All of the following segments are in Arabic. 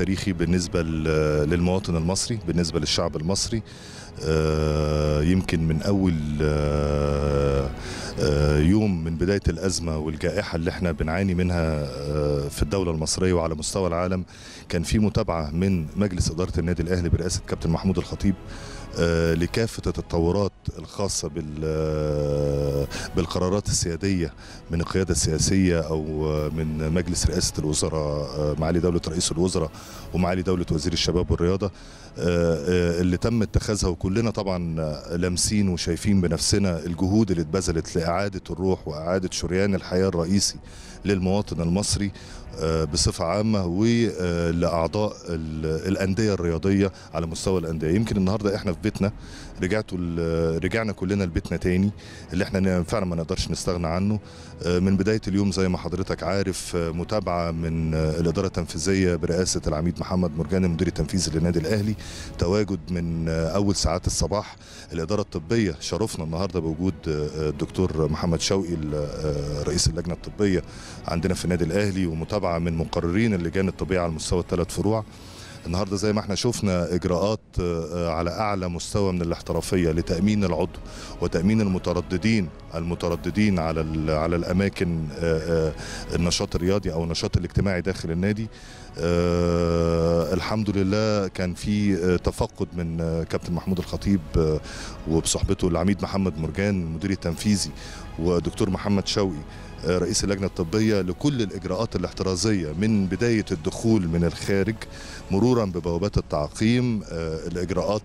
تاريخي بالنسبة للمواطن المصري بالنسبة للشعب المصري آه، يمكن من أول آه، آه، يوم من بداية الأزمة والجائحة اللي احنا بنعاني منها في الدولة المصرية وعلى مستوى العالم كان في متابعة من مجلس إدارة النادي الأهلي برئاسة كابتن محمود الخطيب آه، لكافة التطورات الخاصة آه، بالقرارات السيادية من القيادة السياسية أو آه، من مجلس رئاسة الوزراء معالي دولة رئيس الوزراء ومعالي دولة وزير الشباب والرياضة اللي تم اتخاذها وكلنا طبعا لامسين وشايفين بنفسنا الجهود اللي اتبذلت لإعادة الروح وإعادة شريان الحياة الرئيسي للمواطن المصري بصفة عامة ولأعضاء الأندية الرياضية على مستوى الأندية يمكن النهاردة احنا في بيتنا رجعتوا رجعنا كلنا لبيتنا تاني اللي احنا فعلا ما نقدرش نستغنى عنه آه، من بدايه اليوم زي ما حضرتك عارف آه، متابعه من آه، الاداره التنفيذيه برئاسه العميد محمد مرجان المدير التنفيذي للنادي الاهلي تواجد من اول ساعات الصباح الاداره الطبيه شرفنا النهارده بوجود الدكتور محمد شوقي رئيس اللجنه الطبيه عندنا في النادي الاهلي ومتابعه من مقررين اللجان الطبيه على مستوى الثلاث فروع النهارده زي ما احنا شفنا اجراءات آه، آه، على اعلى مستوى من الاحترافيه لتامين العضو وتامين المترددين المترددين على على الاماكن آه، النشاط الرياضي او النشاط الاجتماعي داخل النادي الحمد لله كان في تفقد من كابتن محمود الخطيب وبصحبته العميد محمد مرجان المدير التنفيذي ودكتور محمد شوقي رئيس اللجنه الطبيه لكل الاجراءات الاحترازيه من بدايه الدخول من الخارج مرورا ببوابات التعقيم آه، الاجراءات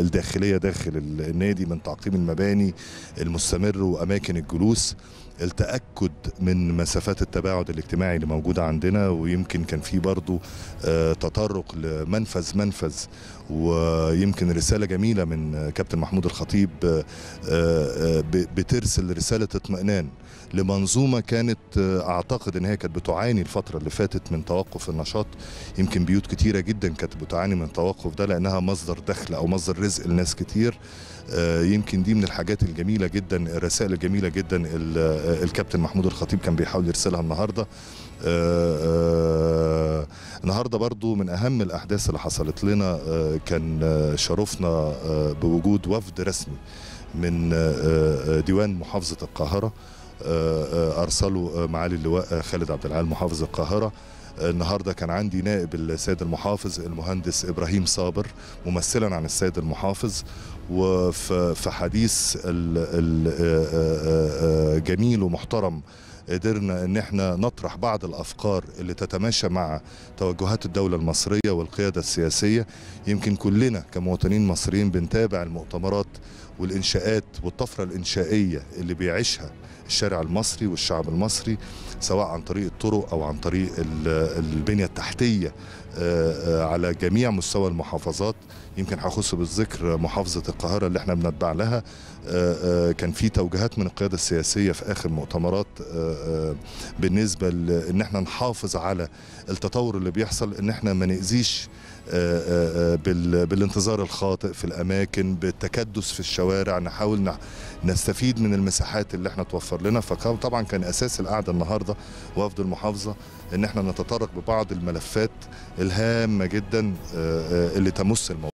الداخليه داخل النادي من تعقيم المباني المستمر واماكن الجلوس التأكد من مسافات التباعد الاجتماعي اللي موجودة عندنا ويمكن كان في برضو آه، تطرق لمنفذ منفذ ويمكن رسالة جميلة من كابتن محمود الخطيب آه، بترسل رسالة اطمئنان لمنظومه كانت آه، اعتقد ان هي كانت بتعاني الفتره اللي فاتت من توقف النشاط يمكن بيوت كتيره جدا كانت بتعاني من التوقف ده لانها مصدر دخل او مصدر رزق لناس كتير آه، يمكن دي من الحاجات الجميله جدا الرسائل الجميله جدا آه، الكابتن محمود الخطيب كان بيحاول يرسلها النهارده النهارده برضو من اهم الاحداث اللي حصلت لنا كان شرفنا بوجود وفد رسمي من ديوان محافظه القاهره ارسله معالي اللواء خالد عبد العال محافظ القاهره النهارده كان عندي نائب السيد المحافظ المهندس ابراهيم صابر ممثلا عن السيد المحافظ وفي حديث آه، آه، آه، جميل ومحترم قدرنا ان احنا نطرح بعض الافكار اللي تتماشى مع توجهات الدوله المصريه والقياده السياسيه يمكن كلنا كمواطنين مصريين بنتابع المؤتمرات والانشاءات والطفره الانشائيه اللي بيعيشها الشارع المصري والشعب المصري سواء عن طريق الطرق او عن طريق البنيه التحتيه آه، آه، على جميع مستوى المحافظات يمكن هخص بالذكر محافظه القاهره اللي احنا بنتبع لها آه، كان في توجيهات من القياده السياسيه في اخر مؤتمرات آه، بالنسبه لان احنا نحافظ على التطور اللي بيحصل ان احنا ما ناذيش آه، آه، بالانتظار الخاطئ في الاماكن بالتكدس في الشوارع نحاول نستفيد من المساحات اللي احنا توفر لنا فطبعا كان اساس القعده النهارده وفد المحافظه ان احنا نتطرق ببعض الملفات الهامه جدا اللي تمس الموضوع